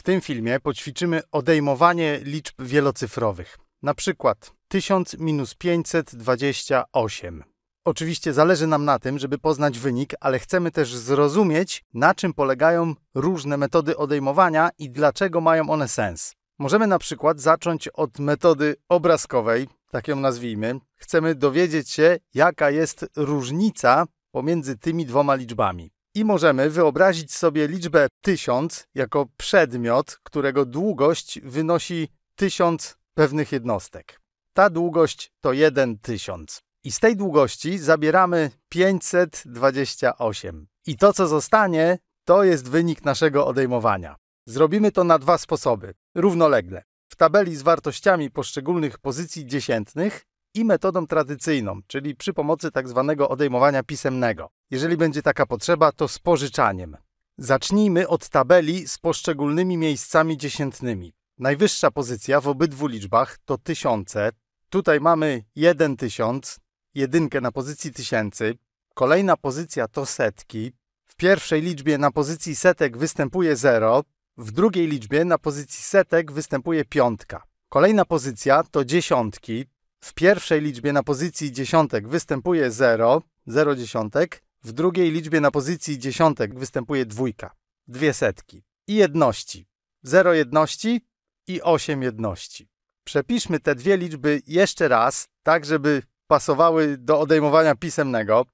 W tym filmie poćwiczymy odejmowanie liczb wielocyfrowych, na przykład 1000 minus 528. Oczywiście zależy nam na tym, żeby poznać wynik, ale chcemy też zrozumieć, na czym polegają różne metody odejmowania i dlaczego mają one sens. Możemy na przykład zacząć od metody obrazkowej, tak ją nazwijmy. Chcemy dowiedzieć się, jaka jest różnica pomiędzy tymi dwoma liczbami i możemy wyobrazić sobie liczbę 1000 jako przedmiot, którego długość wynosi 1000 pewnych jednostek. Ta długość to 1000. I z tej długości zabieramy 528. I to, co zostanie, to jest wynik naszego odejmowania. Zrobimy to na dwa sposoby, równolegle. W tabeli z wartościami poszczególnych pozycji dziesiętnych i metodą tradycyjną, czyli przy pomocy tzw. Tak odejmowania pisemnego. Jeżeli będzie taka potrzeba, to z pożyczaniem. Zacznijmy od tabeli z poszczególnymi miejscami dziesiętnymi. Najwyższa pozycja w obydwu liczbach to tysiące. Tutaj mamy jeden tysiąc, jedynkę na pozycji tysięcy. Kolejna pozycja to setki. W pierwszej liczbie na pozycji setek występuje zero, w drugiej liczbie na pozycji setek występuje piątka. Kolejna pozycja to dziesiątki. W pierwszej liczbie na pozycji dziesiątek występuje 0, 0 dziesiątek. W drugiej liczbie na pozycji dziesiątek występuje dwójka, dwie setki i jedności. 0 jedności i 8 jedności. Przepiszmy te dwie liczby jeszcze raz, tak żeby pasowały do odejmowania pisemnego.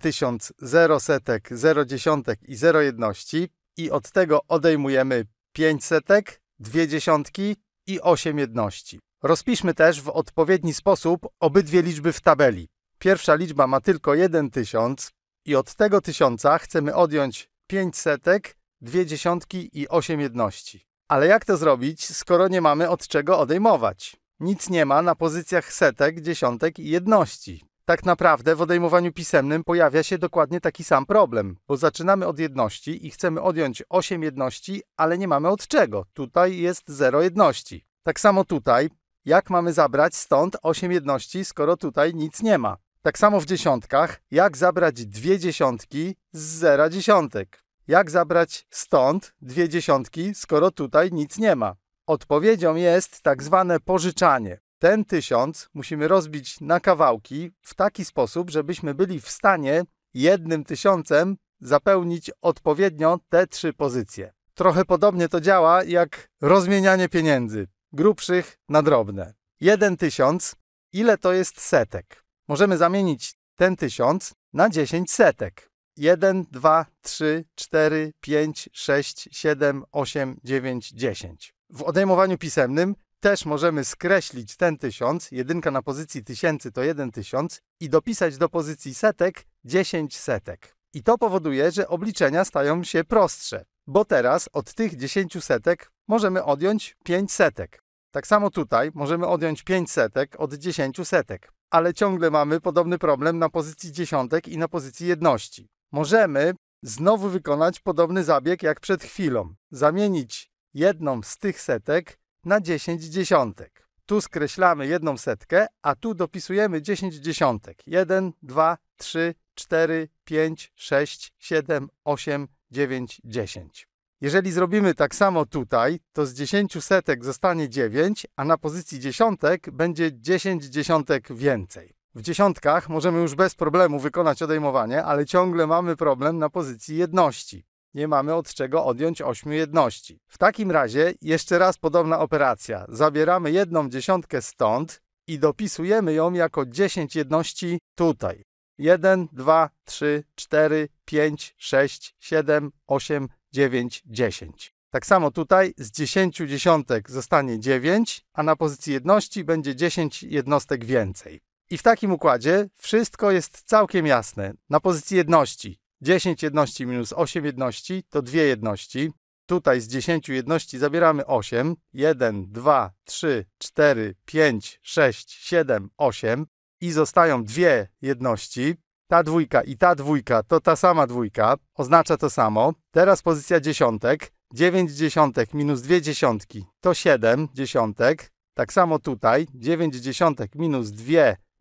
1000, 0 setek, 0 dziesiątek i 0 jedności i od tego odejmujemy 5 setek, 2 dziesiątki i 8 jedności. Rozpiszmy też w odpowiedni sposób obydwie liczby w tabeli. Pierwsza liczba ma tylko 1000 tysiąc i od tego tysiąca chcemy odjąć 5 setek, 2 dziesiątki i 8 jedności. Ale jak to zrobić, skoro nie mamy od czego odejmować? Nic nie ma na pozycjach setek, dziesiątek i jedności. Tak naprawdę w odejmowaniu pisemnym pojawia się dokładnie taki sam problem, bo zaczynamy od jedności i chcemy odjąć 8 jedności, ale nie mamy od czego. Tutaj jest 0 jedności. Tak samo tutaj jak mamy zabrać stąd 8 jedności, skoro tutaj nic nie ma. Tak samo w dziesiątkach, jak zabrać dwie dziesiątki z zera dziesiątek. Jak zabrać stąd dwie dziesiątki, skoro tutaj nic nie ma? Odpowiedzią jest tak zwane pożyczanie. Ten tysiąc musimy rozbić na kawałki w taki sposób, żebyśmy byli w stanie jednym tysiącem zapełnić odpowiednio te trzy pozycje. Trochę podobnie to działa jak rozmienianie pieniędzy grubszych na drobne. 1000 ile to jest setek? Możemy zamienić ten 1000 na 10 setek. 1, 2, 3, 4, 5, 6, 7, 8, 9, 10. W odejmowaniu pisemnym też możemy skreślić ten 1000, jedynka na pozycji tysięcy to 1000 i dopisać do pozycji setek 10 setek. I to powoduje, że obliczenia stają się prostsze, bo teraz od tych 10 setek możemy odjąć 5 setek. Tak samo tutaj możemy odjąć 5 setek od 10 setek, ale ciągle mamy podobny problem na pozycji dziesiątek i na pozycji jedności. Możemy znowu wykonać podobny zabieg jak przed chwilą. Zamienić jedną z tych setek na 10 dziesiątek. Tu skreślamy jedną setkę, a tu dopisujemy 10 dziesiątek. 1, 2, 3, 4, 5, 6, 7, 8, 9, 10. Jeżeli zrobimy tak samo tutaj, to z 10 setek zostanie 9, a na pozycji dziesiątek będzie 10 dziesiątek więcej. W dziesiątkach możemy już bez problemu wykonać odejmowanie, ale ciągle mamy problem na pozycji jedności. Nie mamy od czego odjąć 8 jedności. W takim razie jeszcze raz podobna operacja. Zabieramy jedną dziesiątkę stąd i dopisujemy ją jako 10 jedności tutaj. 1, 2, 3, 4, 5, 6, 7, 8, 9, 10. Tak samo tutaj z 10 dziesiątek zostanie 9, a na pozycji jedności będzie 10 jednostek więcej. I w takim układzie wszystko jest całkiem jasne. Na pozycji jedności 10 jedności minus 8 jedności to 2 jedności. Tutaj z 10 jedności zabieramy 8. 1, 2, 3, 4, 5, 6, 7, 8. I zostają dwie jedności ta dwójka i ta dwójka to ta sama dwójka, oznacza to samo. Teraz pozycja dziesiątek, 9 dziesiątek minus 2 dziesiątki to 7 dziesiątek. Tak samo tutaj, 9 dziesiątek minus 2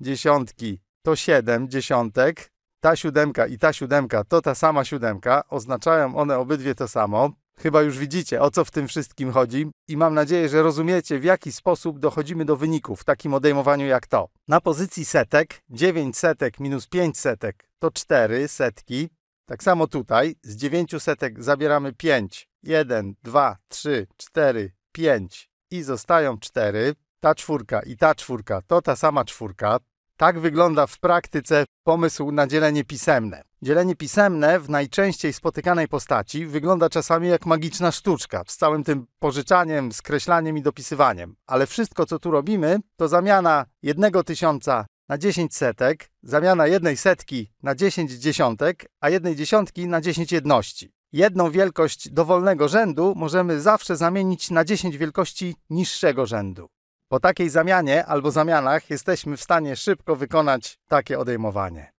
dziesiątki to 7 dziesiątek. Ta siódemka i ta siódemka to ta sama siódemka, oznaczają one obydwie to samo. Chyba już widzicie, o co w tym wszystkim chodzi i mam nadzieję, że rozumiecie, w jaki sposób dochodzimy do wyników w takim odejmowaniu jak to. Na pozycji setek 9 setek minus 5 setek to 4 setki. Tak samo tutaj z 9 setek zabieramy 5. 1, 2, 3, 4, 5 i zostają 4. Ta czwórka i ta czwórka to ta sama czwórka. Tak wygląda w praktyce pomysł na dzielenie pisemne. Dzielenie pisemne w najczęściej spotykanej postaci wygląda czasami jak magiczna sztuczka, z całym tym pożyczaniem, skreślaniem i dopisywaniem. Ale wszystko, co tu robimy, to zamiana jednego tysiąca na 10 setek, zamiana jednej setki na 10 dziesiątek, a jednej dziesiątki na 10 jedności. Jedną wielkość dowolnego rzędu możemy zawsze zamienić na 10 wielkości niższego rzędu. Po takiej zamianie albo zamianach jesteśmy w stanie szybko wykonać takie odejmowanie.